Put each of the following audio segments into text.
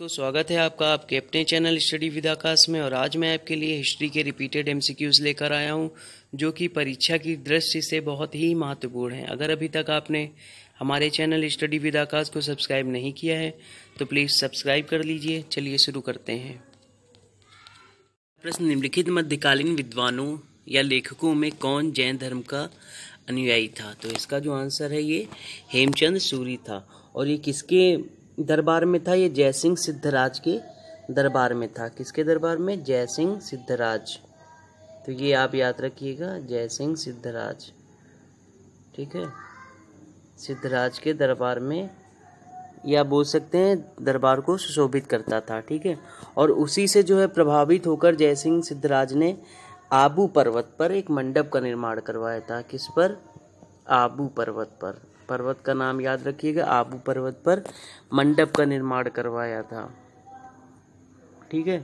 दोस्तों स्वागत है आपका आपके अपने चैनल स्टडी विद आकाश में और आज मैं आपके लिए हिस्ट्री के रिपीटेड एमसीक्यूज लेकर आया हूं जो कि परीक्षा की दृष्टि से बहुत ही महत्वपूर्ण है अगर अभी तक आपने हमारे चैनल स्टडी विद आकाश को सब्सक्राइब नहीं किया है तो प्लीज़ सब्सक्राइब कर लीजिए चलिए शुरू करते हैं प्रश्न निम्नलिखित मध्यकालीन विद्वानों या लेखकों में कौन जैन धर्म का अनुयायी था तो इसका जो आंसर है ये हेमचंद सूरी था और ये किसके दरबार में था ये जयसिंह सिद्धराज के दरबार में था किसके दरबार में जयसिंह सिद्धराज तो ये आप याद रखिएगा जयसिंह सिद्धराज ठीक है सिद्धराज के दरबार में या बोल सकते हैं दरबार को सुशोभित करता था ठीक है और उसी से जो है प्रभावित होकर जयसिंह सिद्धराज ने आबू पर्वत पर एक मंडप का निर्माण करवाया था किस पर आबू पर्वत पर पर्वत का नाम याद रखिएगा आबू पर्वत पर मंडप का निर्माण करवाया था ठीक है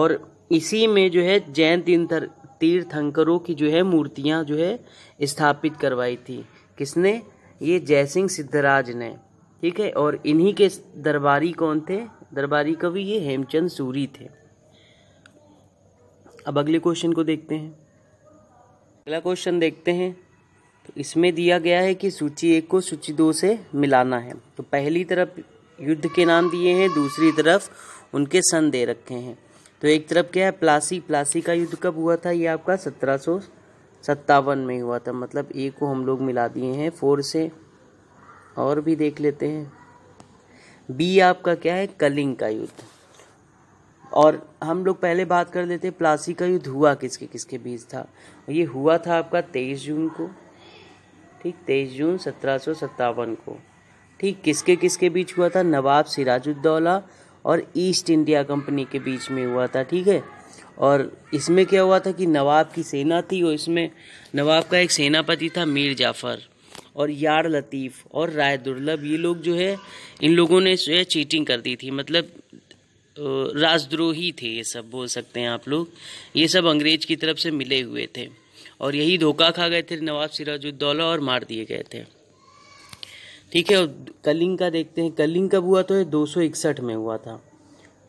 और इसी में जो है जैन तीर्थर तीर्थंकरों की जो है मूर्तियां जो है स्थापित करवाई थी किसने ये जयसिंह सिद्धराज ने ठीक है और इन्हीं के दरबारी कौन थे दरबारी कवि ये हेमचंद सूरी थे अब अगले क्वेश्चन को देखते हैं अगला क्वेश्चन देखते हैं तो इसमें दिया गया है कि सूची एक को सूची दो से मिलाना है तो पहली तरफ युद्ध के नाम दिए हैं दूसरी तरफ उनके सन दे रखे हैं तो एक तरफ क्या है प्लासी प्लासी का युद्ध कब हुआ था ये आपका सत्रह सौ सत्तावन में हुआ था मतलब ए को हम लोग मिला दिए हैं फोर से और भी देख लेते हैं बी आपका क्या है कलिंग का युद्ध और हम लोग पहले बात कर लेते हैं प्लासी का युद्ध हुआ किसके किसके बीच था ये हुआ था आपका तेईस जून को ठीक तेईस जून सत्रह को ठीक किसके किसके बीच हुआ था नवाब सिराजुद्दौला और ईस्ट इंडिया कंपनी के बीच में हुआ था ठीक है और इसमें क्या हुआ था कि नवाब की सेना थी और इसमें नवाब का एक सेनापति था मीर जाफ़र और यार लतीफ़ और राय दुर्लभ ये लोग जो है इन लोगों ने जो है चीटिंग कर दी थी मतलब राजद्रोही थे ये सब बोल सकते हैं आप लोग ये सब अंग्रेज की तरफ से मिले हुए थे और यही धोखा खा गए थे नवाब सिराजुद्दौला और मार दिए गए थे ठीक है कलिंग का देखते हैं कलिंग कब हुआ तो ये दो में हुआ था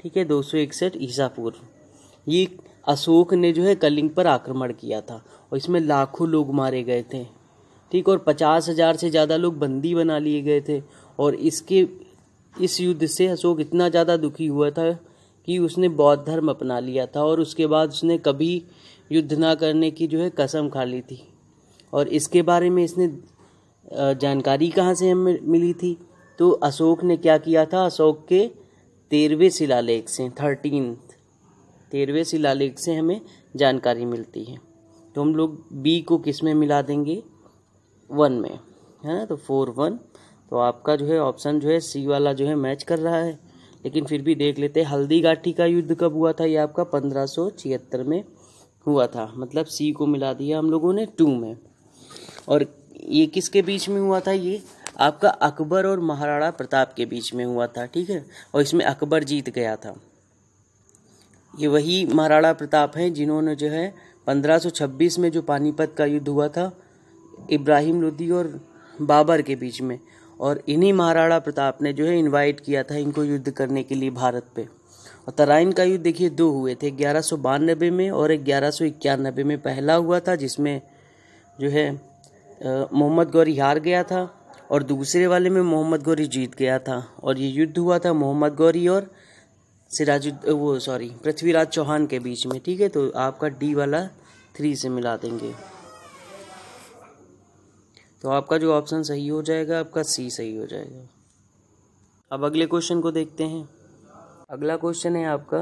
ठीक है दो सौ इकसठ ईसा पूर्व ये अशोक ने जो है कलिंग पर आक्रमण किया था और इसमें लाखों लोग मारे गए थे ठीक और पचास हजार से ज़्यादा लोग बंदी बना लिए गए थे और इसके इस युद्ध से अशोक इतना ज़्यादा दुखी हुआ था कि उसने बौद्ध धर्म अपना लिया था और उसके बाद उसने कभी युद्ध ना करने की जो है कसम खा ली थी और इसके बारे में इसने जानकारी कहाँ से हमें मिली थी तो अशोक ने क्या किया था अशोक के तेरहवें शिलालेख से थर्टीन तेरहवें शिलालेख से हमें जानकारी मिलती है तो हम लोग बी को किस में मिला देंगे वन में है ना तो फोर वन तो आपका जो है ऑप्शन जो है सी वाला जो है मैच कर रहा है लेकिन फिर भी देख लेते हैं हल्दी गाठी का युद्ध कब हुआ था ये आपका पंद्रह में हुआ था मतलब सी को मिला दिया हम लोगों ने टू में और ये किसके बीच में हुआ था ये आपका अकबर और महाराणा प्रताप के बीच में हुआ था ठीक है और इसमें अकबर जीत गया था ये वही महाराणा प्रताप हैं जिन्होंने जो है 1526 में जो पानीपत का युद्ध हुआ था इब्राहिम लोदी और बाबर के बीच में और इन्हीं महाराणा प्रताप ने जो है इनवाइट किया था इनको युद्ध करने के लिए भारत पे और तराइन का युद्ध देखिए दो हुए थे ग्यारह सौ बानबे में और ग्यारह सौ इक्यानबे में पहला हुआ था जिसमें जो है मोहम्मद गौरी हार गया था और दूसरे वाले में मोहम्मद गौरी जीत गया था और ये युद्ध हुआ था मोहम्मद गौरी और सिराज वो सॉरी पृथ्वीराज चौहान के बीच में ठीक है तो आपका डी वाला थ्री से मिला देंगे तो आपका जो ऑप्शन सही हो जाएगा आपका सी सही हो जाएगा अब अगले क्वेश्चन को देखते हैं अगला क्वेश्चन है आपका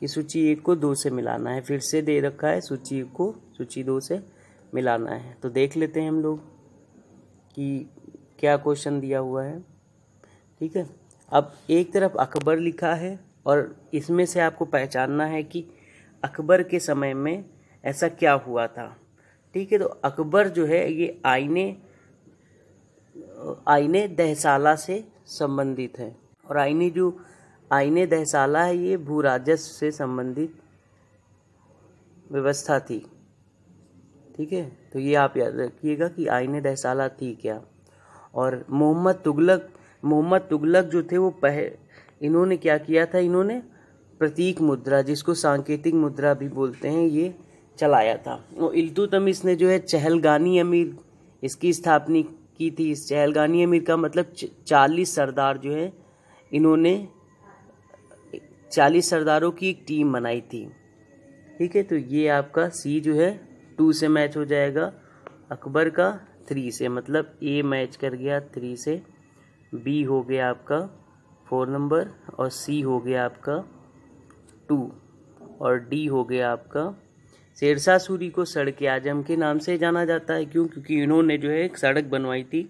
कि सूची एक को दो से मिलाना है फिर से दे रखा है सूची एक को सूची दो से मिलाना है तो देख लेते हैं हम लोग कि क्या क्वेश्चन दिया हुआ है ठीक है अब एक तरफ अकबर लिखा है और इसमें से आपको पहचानना है कि अकबर के समय में ऐसा क्या हुआ था ठीक है तो अकबर जो है ये आईने आईने दहसाला से संबंधित है और आईने जो आईने दहसाला है ये भू राजस्व से संबंधित व्यवस्था थी ठीक है तो ये आप याद रखिएगा कि आईने दहसाला थी क्या और मोहम्मद तुगलक मोहम्मद तुगलक जो थे वो पह इन्होंने क्या किया था इन्होंने प्रतीक मुद्रा जिसको सांकेतिक मुद्रा भी बोलते हैं ये चलाया था वो इल्तुतमिश ने जो है चहलगानी अमीर इसकी स्थापना की थी इस चहलगानी अमीर का मतलब चालीस सरदार जो है इन्होंने चालीस सरदारों की एक टीम बनाई थी ठीक है तो ये आपका सी जो है टू से मैच हो जाएगा अकबर का थ्री से मतलब ए मैच कर गया थ्री से बी हो गया आपका फोर नंबर और सी हो गया आपका टू और डी हो गया आपका शेरशाह सूरी को सड़क आजम के नाम से जाना जाता है क्यों क्योंकि इन्होंने जो है एक सड़क बनवाई थी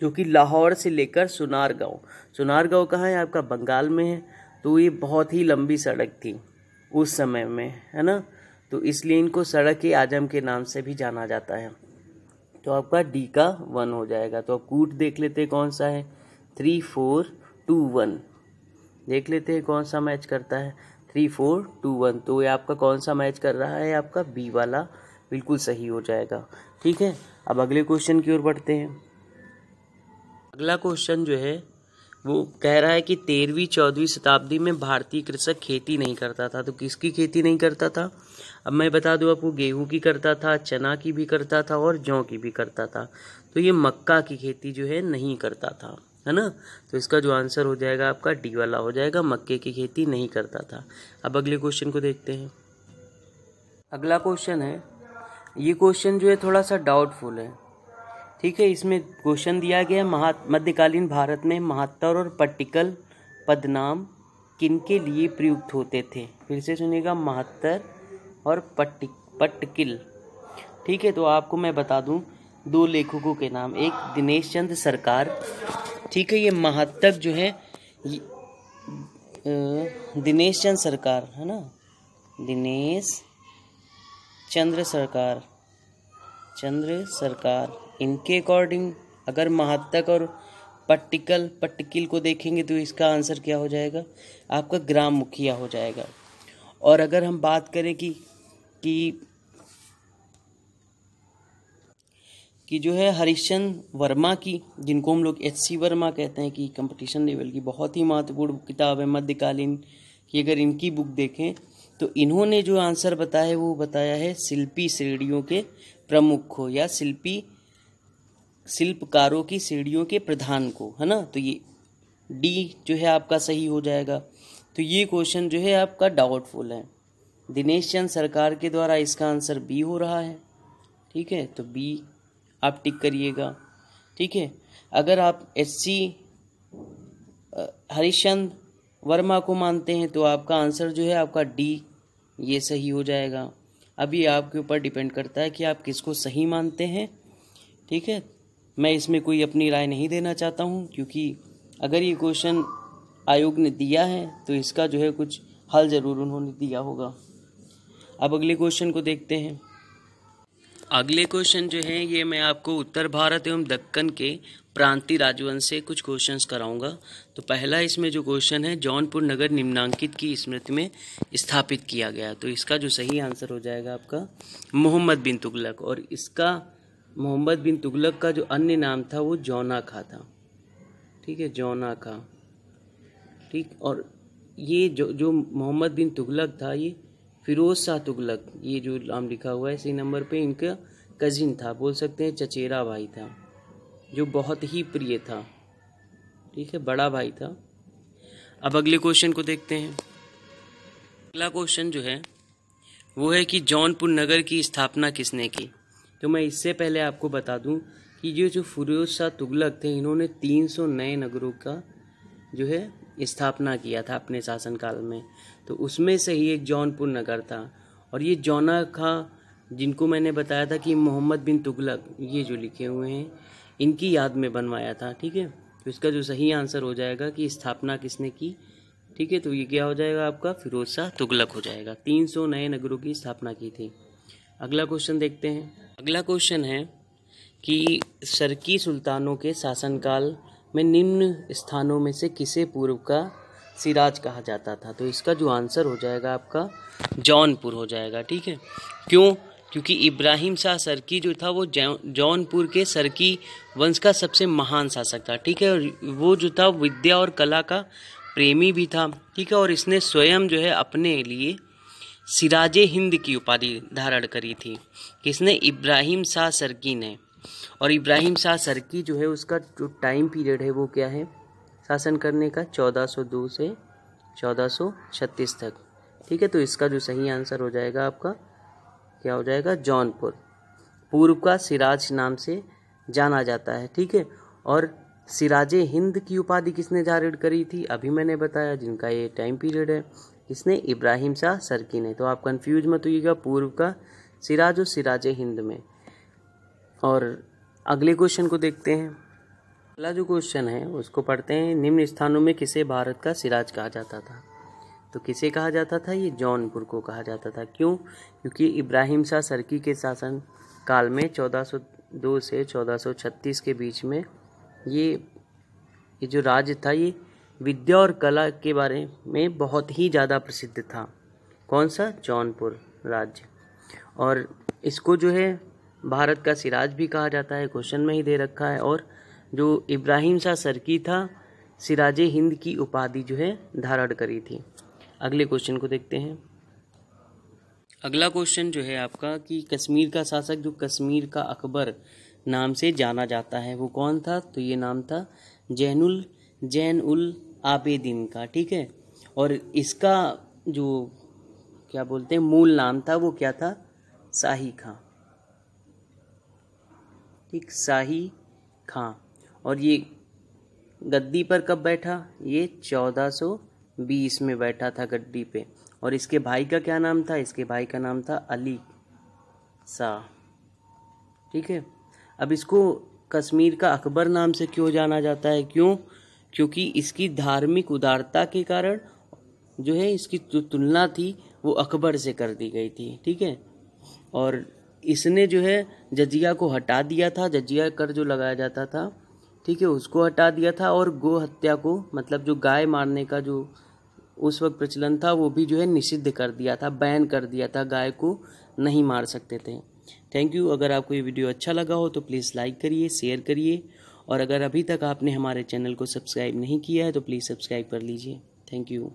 जो कि लाहौर से लेकर सुनार गाँव सुनार गाँव कहाँ है आपका बंगाल में है तो ये बहुत ही लंबी सड़क थी उस समय में है ना तो इसलिए इनको सड़क आजम के नाम से भी जाना जाता है तो आपका डी का वन हो जाएगा तो आप कूट देख लेते हैं कौन सा है थ्री फोर टू वन देख लेते हैं कौन सा मैच करता है थ्री फोर टू वन तो ये आपका कौन सा मैच कर रहा है आपका बी वाला बिल्कुल सही हो जाएगा ठीक है अब अगले क्वेश्चन की ओर बढ़ते हैं अगला क्वेश्चन जो है वो कह रहा है कि तेरहवीं चौदहवीं शताब्दी में भारतीय कृषक खेती नहीं करता था तो किसकी खेती नहीं करता था अब मैं बता दूं आपको गेहूं की करता था चना की भी करता था और जौ की भी करता था तो ये मक्का की खेती जो है नहीं करता था है ना तो इसका जो आंसर हो जाएगा आपका डी वाला हो जाएगा मक्के की खेती नहीं करता था अब अगले क्वेश्चन को देखते हैं अगला क्वेश्चन है ये क्वेश्चन जो है थोड़ा सा डाउटफुल है ठीक है इसमें क्वेश्चन दिया गया है महा मध्यकालीन भारत में महत्तर और पट्टिकल पदनाम किनके लिए प्रयुक्त होते थे फिर से सुनिएगा महत्तर और पट्टिक पट्टिकल ठीक है तो आपको मैं बता दूं दो लेखकों के नाम एक दिनेश चंद्र सरकार ठीक है ये महातक जो है दिनेश चंद सरकार है ना दिनेश चंद्र सरकार चंद्र सरकार इनके अकॉर्डिंग अगर महातक और पट्टिकल पट्टिकल को देखेंगे तो इसका आंसर क्या हो जाएगा आपका ग्राम मुखिया हो जाएगा और अगर हम बात करें कि कि कि जो है हरिश्चंद वर्मा की जिनको हम लोग एच सी वर्मा कहते हैं कि कंपटीशन लेवल की बहुत ही महत्वपूर्ण किताब है मध्यकालीन की अगर इनकी बुक देखें तो इन्होंने जो आंसर बताया वो बताया है शिल्पी श्रेणियों के प्रमुख को या शिल्पी शिल्पकारों की श्रेणियों के प्रधान को है ना तो ये डी जो है आपका सही हो जाएगा तो ये क्वेश्चन जो है आपका डाउटफुल है दिनेश चंद सरकार के द्वारा इसका आंसर बी हो रहा है ठीक है तो बी आप टिक करिएगा ठीक है अगर आप एस सी हरिश्चंद वर्मा को मानते हैं तो आपका आंसर जो है आपका डी ये सही हो जाएगा अब ये आपके ऊपर डिपेंड करता है कि आप किसको सही मानते हैं ठीक है मैं इसमें कोई अपनी राय नहीं देना चाहता हूँ क्योंकि अगर ये क्वेश्चन आयोग ने दिया है तो इसका जो है कुछ हल ज़रूर उन्होंने दिया होगा अब अगले क्वेश्चन को देखते हैं अगले क्वेश्चन जो है ये मैं आपको उत्तर भारत एवं दक्कन के प्रांतीय राजवंश से कुछ क्वेश्चंस कराऊंगा तो पहला इसमें जो क्वेश्चन है जौनपुर नगर निम्नांकित की स्मृति में स्थापित किया गया तो इसका जो सही आंसर हो जाएगा आपका मोहम्मद बिन तुगलक और इसका मोहम्मद बिन तुगलक का जो अन्य नाम था वो जौना खा था ठीक है जौना खा ठीक और ये जो जो मोहम्मद बिन तुगलक था ये फिरोज शाह तुगलक ये जो नाम लिखा हुआ है इसी नंबर पे इनका कज़िन था बोल सकते हैं चचेरा भाई था जो बहुत ही प्रिय था ठीक है बड़ा भाई था अब अगले क्वेश्चन को देखते हैं अगला क्वेश्चन जो है वो है कि जौनपुर नगर की स्थापना किसने की तो मैं इससे पहले आपको बता दूं कि ये जो फिरोज शाह तुगलक थे इन्होंने 300 नए नगरों का जो है स्थापना किया था अपने शासनकाल में तो उसमें से ही एक जौनपुर नगर था और ये जौना का जिनको मैंने बताया था कि मोहम्मद बिन तुगलक ये जो लिखे हुए हैं इनकी याद में बनवाया था ठीक है तो इसका जो सही आंसर हो जाएगा कि स्थापना किसने की ठीक है तो ये क्या हो जाएगा आपका फिरोज शाह तुगलक हो जाएगा तीन सौ नए नगरों की स्थापना की थी अगला क्वेश्चन देखते हैं अगला क्वेश्चन है कि सरकी सुल्तानों के शासनकाल में निम्न स्थानों में से किसे पूर्व का सिराज कहा जाता था तो इसका जो आंसर हो जाएगा आपका जौनपुर हो जाएगा ठीक है क्यों क्योंकि इब्राहिम शाह सरकी जो था वो जौनपुर के सरकी वंश का सबसे महान शासक था ठीक है और वो जो था विद्या और कला का प्रेमी भी था ठीक है और इसने स्वयं जो है अपने लिए सिराज हिंद की उपाधि धारण करी थी किसने इब्राहिम शाह सरकी ने और इब्राहिम शाह सरकी जो है उसका जो टाइम पीरियड है वो क्या है शासन करने का 1402 से 1436 तक ठीक है तो इसका जो सही आंसर हो जाएगा आपका क्या हो जाएगा जौनपुर पूर्व का सिराज नाम से जाना जाता है ठीक है और सिराज हिंद की उपाधि किसने जाहिर करी थी अभी मैंने बताया जिनका ये टाइम पीरियड है किसने इब्राहिम शाह सरकी ने तो आप कंफ्यूज मत होइएगा पूर्व का सिराज और सिराज हिंद में और अगले क्वेश्चन को देखते हैं अगला जो क्वेश्चन है उसको पढ़ते हैं निम्न स्थानों में किसे भारत का सिराज कहा जाता था तो किसे कहा जाता था ये जौनपुर को कहा जाता था क्यों क्योंकि इब्राहिम शाह सरकी के शासन काल में 1402 से 1436 के बीच में ये ये जो राज्य था ये विद्या और कला के बारे में बहुत ही ज़्यादा प्रसिद्ध था कौन सा जौनपुर राज्य और इसको जो है भारत का सिराज भी कहा जाता है क्वेश्चन में ही दे रखा है और जो इब्राहिम शाह सरकी था सिराज हिंद की उपाधि जो है धारण करी थी अगले क्वेश्चन को देखते हैं अगला क्वेश्चन जो है आपका कि कश्मीर का शासक जो कश्मीर का अकबर नाम से जाना जाता है वो कौन था तो ये नाम था जैनुल जैन उल आबेदीन का ठीक है और इसका जो क्या बोलते हैं मूल नाम था वो क्या था शाही खां ठीक शाही खां और ये गद्दी पर कब बैठा ये चौदह सौ भी इसमें बैठा था गड्डी पे और इसके भाई का क्या नाम था इसके भाई का नाम था अली सा ठीक है अब इसको कश्मीर का अकबर नाम से क्यों जाना जाता है क्यों क्योंकि इसकी धार्मिक उदारता के कारण जो है इसकी जो तुलना थी वो अकबर से कर दी गई थी ठीक है और इसने जो है जजिया को हटा दिया था जजिया कर जो लगाया जाता था ठीक है उसको हटा दिया था और गो हत्या को मतलब जो गाय मारने का जो उस वक्त प्रचलन था वो भी जो है निषिद्ध कर दिया था बैन कर दिया था गाय को नहीं मार सकते थे थैंक यू अगर आपको ये वीडियो अच्छा लगा हो तो प्लीज़ लाइक करिए शेयर करिए और अगर अभी तक आपने हमारे चैनल को सब्सक्राइब नहीं किया है तो प्लीज़ सब्सक्राइब कर लीजिए थैंक यू